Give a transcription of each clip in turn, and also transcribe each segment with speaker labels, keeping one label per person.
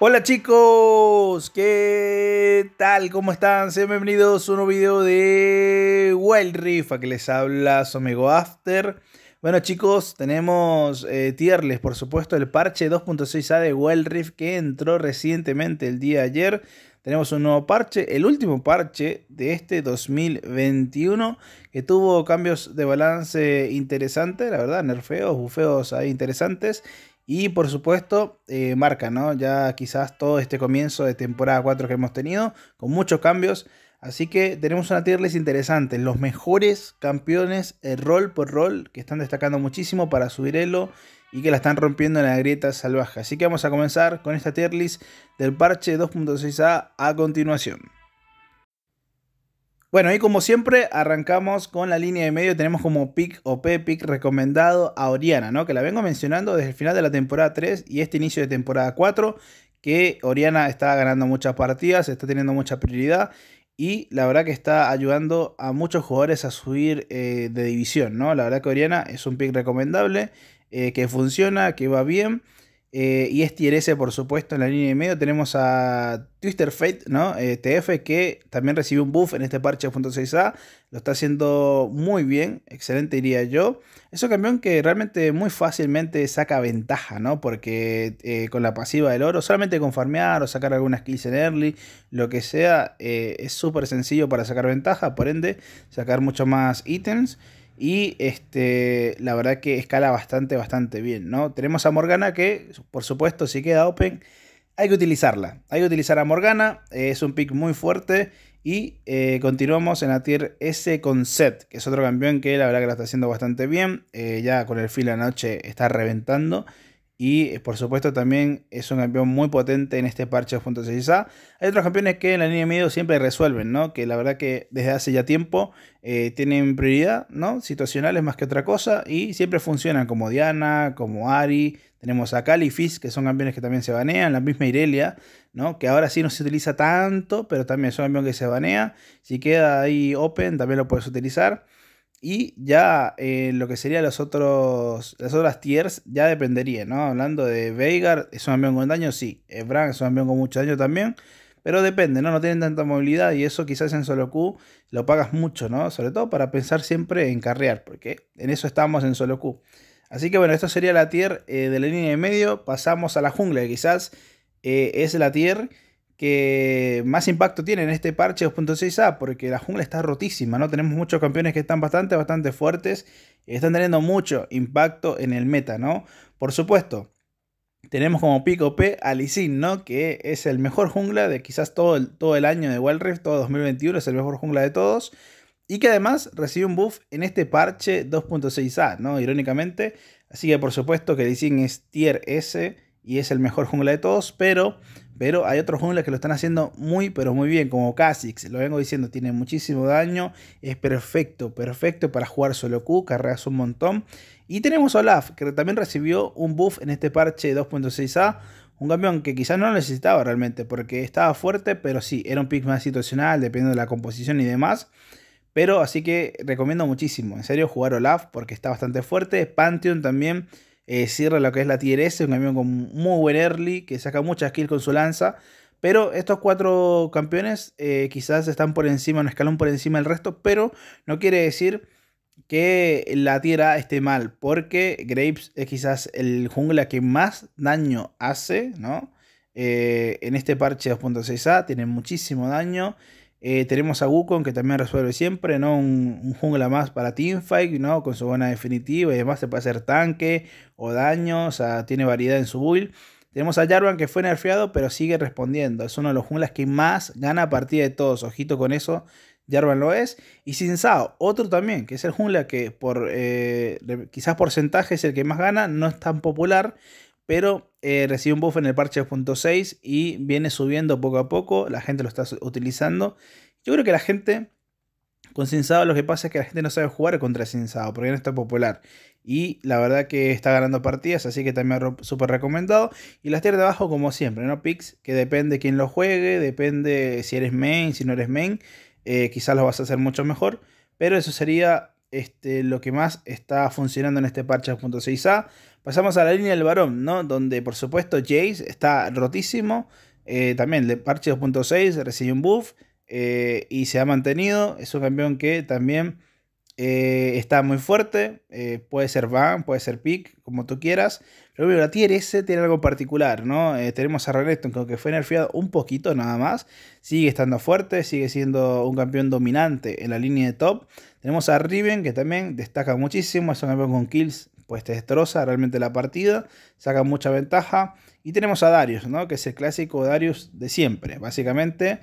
Speaker 1: Hola chicos, ¿qué tal? ¿Cómo están? Sean bienvenidos a un nuevo video de Wild Rift, a que les habla Somego After. Bueno chicos, tenemos eh, tierles, por supuesto, el parche 2.6A de Wild Rift que entró recientemente el día de ayer. Tenemos un nuevo parche, el último parche de este 2021 que tuvo cambios de balance interesantes, la verdad, nerfeos, bufeos ahí interesantes y por supuesto, eh, marca, ¿no? Ya quizás todo este comienzo de temporada 4 que hemos tenido, con muchos cambios. Así que tenemos una tier list interesante. Los mejores campeones eh, rol por rol que están destacando muchísimo para subir elo y que la están rompiendo en la grieta salvaje. Así que vamos a comenzar con esta tier list del parche 2.6a a continuación. Bueno, y como siempre, arrancamos con la línea de medio. Tenemos como pick OP, pick recomendado a Oriana, ¿no? Que la vengo mencionando desde el final de la temporada 3 y este inicio de temporada 4. Que Oriana está ganando muchas partidas, está teniendo mucha prioridad. Y la verdad que está ayudando a muchos jugadores a subir eh, de división, ¿no? La verdad que Oriana es un pick recomendable, eh, que funciona, que va bien. Eh, y y STRS, por supuesto, en la línea de medio tenemos a Twister Fate, ¿no? Eh, TF, que también recibió un buff en este parche 2.6a. Lo está haciendo muy bien, excelente diría yo. Es un campeón que realmente muy fácilmente saca ventaja, ¿no? Porque eh, con la pasiva del oro, solamente con farmear o sacar algunas kills en early, lo que sea, es súper sencillo para sacar ventaja. Por ende, sacar mucho más ítems. Y este, la verdad que escala bastante, bastante bien, ¿no? Tenemos a Morgana que, por supuesto, si queda open, hay que utilizarla. Hay que utilizar a Morgana, eh, es un pick muy fuerte. Y eh, continuamos en la tier S con Set, que es otro campeón que la verdad que la está haciendo bastante bien. Eh, ya con el la noche está reventando. Y eh, por supuesto también es un campeón muy potente en este parche 2.6a. Hay otros campeones que en la línea de medio siempre resuelven, ¿no? Que la verdad que desde hace ya tiempo eh, tienen prioridad, ¿no? Situacionales más que otra cosa. Y siempre funcionan como Diana, como Ari. Tenemos a Califis, que son campeones que también se banean. La misma Irelia, ¿no? Que ahora sí no se utiliza tanto, pero también es un campeón que se banea. Si queda ahí open, también lo puedes utilizar. Y ya eh, lo que serían los otros, las otras tiers ya dependería, ¿no? Hablando de Veigar, es un avión con daño, sí. Ebran eh, es un avión con mucho daño también. Pero depende, ¿no? No tienen tanta movilidad y eso quizás en solo Q lo pagas mucho, ¿no? Sobre todo para pensar siempre en carrear, porque en eso estamos en solo Q. Así que bueno, esto sería la tier eh, de la línea de medio. Pasamos a la jungla, que quizás es la tier que más impacto tiene en este parche 2.6A, porque la jungla está rotísima, ¿no? Tenemos muchos campeones que están bastante, bastante fuertes y están teniendo mucho impacto en el meta, ¿no? Por supuesto, tenemos como pico P a ¿no? Que es el mejor jungla de quizás todo el, todo el año de Wild Rift, todo 2021, es el mejor jungla de todos. Y que además recibe un buff en este parche 2.6A, ¿no? Irónicamente. Así que por supuesto que Lee es tier S y es el mejor jungla de todos, pero pero hay otros junglas que lo están haciendo muy, pero muy bien, como Kha'Zix. Lo vengo diciendo, tiene muchísimo daño. Es perfecto, perfecto para jugar solo Q, Carreas un montón. Y tenemos Olaf, que también recibió un buff en este parche 2.6A. Un campeón que quizás no necesitaba realmente, porque estaba fuerte, pero sí, era un pick más situacional, dependiendo de la composición y demás. Pero así que recomiendo muchísimo, en serio, jugar Olaf, porque está bastante fuerte. Pantheon también eh, cierra lo que es la Tier S, un camión con muy buen early, que saca muchas kills con su lanza. Pero estos cuatro campeones eh, quizás están por encima, un escalón por encima del resto, pero no quiere decir que la tierra esté mal, porque Graves es quizás el jungla que más daño hace, ¿no? Eh, en este parche 2.6A tiene muchísimo daño eh, tenemos a Wukong que también resuelve siempre, ¿no? Un, jungla más para teamfight, ¿no? Con su buena definitiva y además se puede hacer tanque o daño, o sea, tiene variedad en su build. Tenemos a Jarvan que fue nerfeado pero sigue respondiendo. Es uno de los junglas que más gana a partir de todos. Ojito con eso, Jarvan lo es. Y Sin otro también, que es el jungla que por, eh, quizás porcentaje es el que más gana, no es tan popular pero eh, recibe un buff en el parche 2.6 y viene subiendo poco a poco, la gente lo está utilizando. Yo creo que la gente con Sinsado lo que pasa es que la gente no sabe jugar contra Sinsado porque no está popular. Y la verdad que está ganando partidas, así que también súper recomendado. Y las tierras de abajo, como siempre, ¿no? Picks, que depende quién lo juegue, depende si eres main, si no eres main. Eh, quizás lo vas a hacer mucho mejor. Pero eso sería este, lo que más está funcionando en este parche 2.6a. Pasamos a la línea del varón, ¿no? Donde por supuesto Jace está rotísimo. Eh, también de parche 2.6 recibe un buff eh, y se ha mantenido. Es un campeón que también eh, está muy fuerte, eh, puede ser van, puede ser pick, como tú quieras. Pero la tier S tiene algo particular, ¿no? Eh, tenemos a Renekton, que fue nerfeado un poquito nada más, sigue estando fuerte, sigue siendo un campeón dominante en la línea de top. Tenemos a Riven, que también destaca muchísimo, es un campeón con kills, pues te destroza realmente la partida, saca mucha ventaja. Y tenemos a Darius, ¿no? Que es el clásico Darius de siempre, básicamente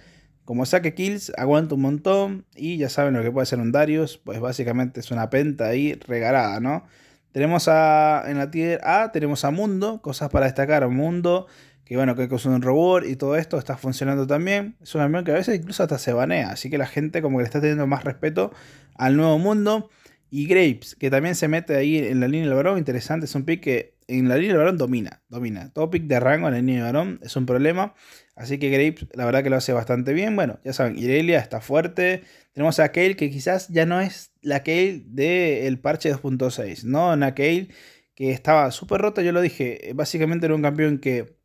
Speaker 1: como saque kills, aguanta un montón. Y ya saben lo que puede hacer un Darius. Pues básicamente es una penta ahí regalada, ¿no? Tenemos a, en la tier A, tenemos a Mundo. Cosas para destacar. Mundo, que bueno, que es un robot y todo esto está funcionando también. Es un amigo que a veces incluso hasta se banea. Así que la gente como que le está teniendo más respeto al nuevo mundo. Y Grapes, que también se mete ahí en la línea del varón. Interesante, es un pique en la línea de varón domina, domina. Topic de rango en la línea de varón es un problema. Así que Graves, la verdad que lo hace bastante bien. Bueno, ya saben, Irelia está fuerte. Tenemos a Kale, que quizás ya no es la Kale del parche 2.6, ¿no? Una Kale que estaba súper rota, yo lo dije. Eh, básicamente era un campeón que,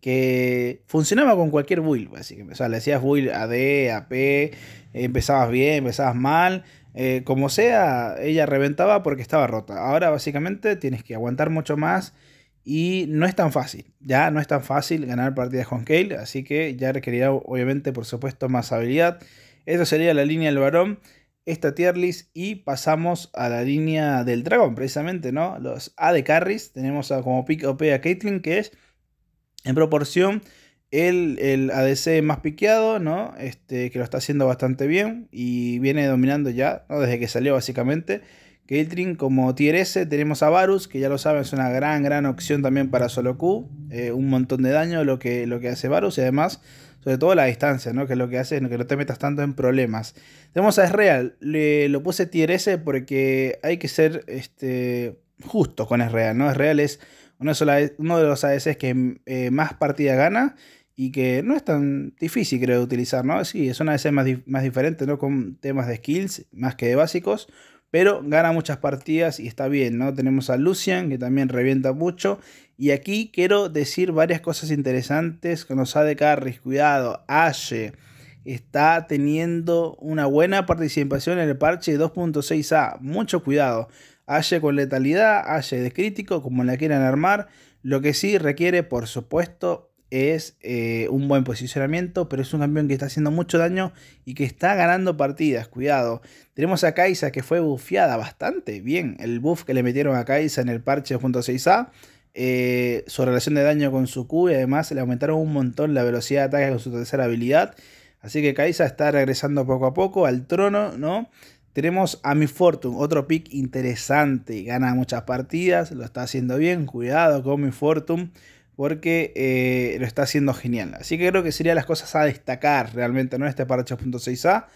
Speaker 1: que funcionaba con cualquier build, O sea, le hacías build AD, AP, empezabas bien, empezabas mal eh, como sea, ella reventaba porque estaba rota. Ahora básicamente tienes que aguantar mucho más y no es tan fácil. Ya no es tan fácil ganar partidas con Kale, así que ya requerirá obviamente por supuesto más habilidad. Esa sería la línea del varón, esta tier list y pasamos a la línea del dragón precisamente, ¿no? Los A de carries, tenemos a, como pick OP a Caitlyn que es en proporción el ADC más piqueado, ¿no? Este, que lo está haciendo bastante bien y viene dominando ya, ¿no? Desde que salió básicamente. Caitlyn como tier S, tenemos a Varus, que ya lo saben, es una gran, gran opción también para solo Q. Eh, un montón de daño lo que, lo que hace Varus y además, sobre todo la distancia, ¿no? Que lo que hace es que no te metas tanto en problemas. Tenemos a Esreal, Le, lo puse tier S porque hay que ser este, justo con Esreal, ¿no? Esreal es uno de, los ADCs que eh, más partidas gana y que no es tan difícil, creo, de utilizar, ¿no? Sí, es una vez más, más diferente, ¿no? Con temas de skills más que de básicos, pero gana muchas partidas y está bien, ¿no? Tenemos a Lucian, que también revienta mucho, y aquí quiero decir varias cosas interesantes con los AD carries, cuidado, Ashe está teniendo una buena participación en el parche 2.6A, mucho cuidado, Ashe con letalidad, Ashe de crítico, como la quieran armar, lo que sí requiere, por supuesto, es eh, un buen posicionamiento, pero es un campeón que está haciendo mucho daño y que está ganando partidas, cuidado. Tenemos a Kaisa que fue bufiada bastante bien, el buff que le metieron a Kaisa en el parche 2.6a, eh, su relación de daño con su Q y además le aumentaron un montón la velocidad de ataque con su tercera habilidad, así que Kaisa está regresando poco a poco al trono, ¿no? Tenemos a Mi Fortune, otro pick interesante, gana muchas partidas, lo está haciendo bien, cuidado con Mi Fortune porque eh, lo está haciendo genial. Así que creo que serían las cosas a destacar realmente, ¿no? Este parche 8.6a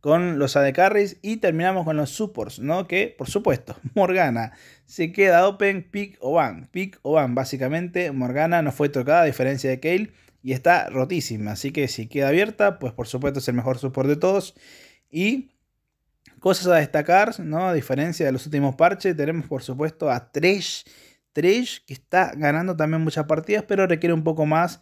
Speaker 1: con los AD carries y terminamos con los supports, ¿no? Que, por supuesto, Morgana se queda open, pick o ban, pick o ban, básicamente Morgana no fue tocada a diferencia de Kale y está rotísima, así que si queda abierta, pues por supuesto es el mejor support de todos y cosas a destacar, ¿no? A diferencia de los últimos parches, tenemos por supuesto a Tresh Trish, que está ganando también muchas partidas, pero requiere un poco más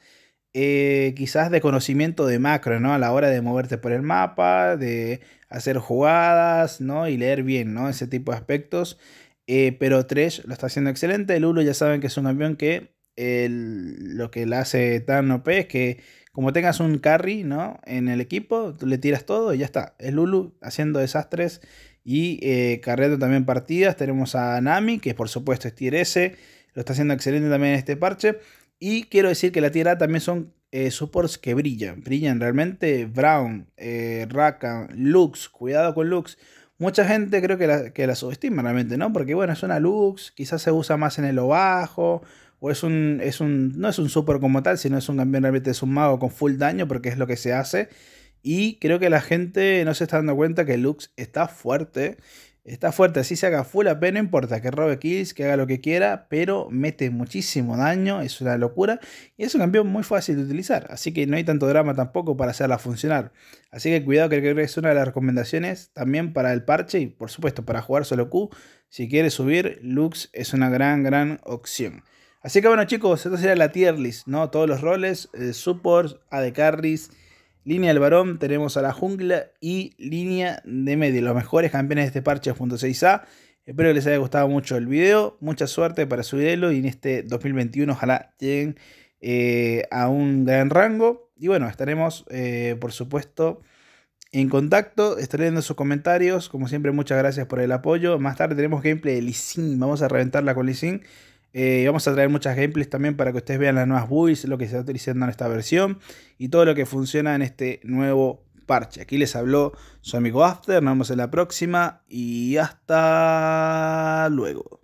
Speaker 1: eh, quizás de conocimiento de macro, ¿no? A la hora de moverte por el mapa, de hacer jugadas, ¿no? Y leer bien, ¿no? Ese tipo de aspectos. Eh, pero Trish lo está haciendo excelente. El Lulu ya saben que es un avión que lo que le hace tan OP es que como tengas un carry, ¿no? En el equipo, tú le tiras todo y ya está. El Lulu haciendo desastres y eh, también partidas. Tenemos a Nami, que por supuesto es tier S. Lo está haciendo excelente también en este parche. Y quiero decir que la tier A también son eh, supports que brillan. Brillan realmente. Brown, eh, Rakan, Lux. Cuidado con Lux. Mucha gente creo que la, que la subestima realmente, ¿no? Porque bueno, es una Lux. Quizás se usa más en el lo bajo o es un, es un, no es un super como tal, sino es un campeón realmente, es un mago con full daño, porque es lo que se hace. Y creo que la gente no se está dando cuenta que Lux está fuerte. Está fuerte, así se haga full AP, no importa que robe kills, que haga lo que quiera, pero mete muchísimo daño, es una locura. Y es un campeón muy fácil de utilizar, así que no hay tanto drama tampoco para hacerla funcionar. Así que cuidado, que creo que es una de las recomendaciones también para el parche y por supuesto para jugar solo Q. Si quieres subir, Lux es una gran, gran opción. Así que bueno chicos, esta sería la tier list, ¿no? Todos los roles, support eh, supports, AD carries Línea del varón tenemos a la jungla y línea de medio. Los mejores campeones de este parche 2.6A. Espero que les haya gustado mucho el video. Mucha suerte para subirlo y en este 2021 ojalá lleguen eh, a un gran rango. Y bueno, estaremos eh, por supuesto en contacto. Estaré leyendo sus comentarios. Como siempre, muchas gracias por el apoyo. Más tarde tenemos gameplay de Lee Vamos a reventarla con Lee Sin. Eh, vamos a traer muchas gameplays también para que ustedes vean las nuevas builds, lo que se está utilizando en esta versión y todo lo que funciona en este nuevo parche. Aquí les habló su amigo After, nos vemos en la próxima y hasta luego.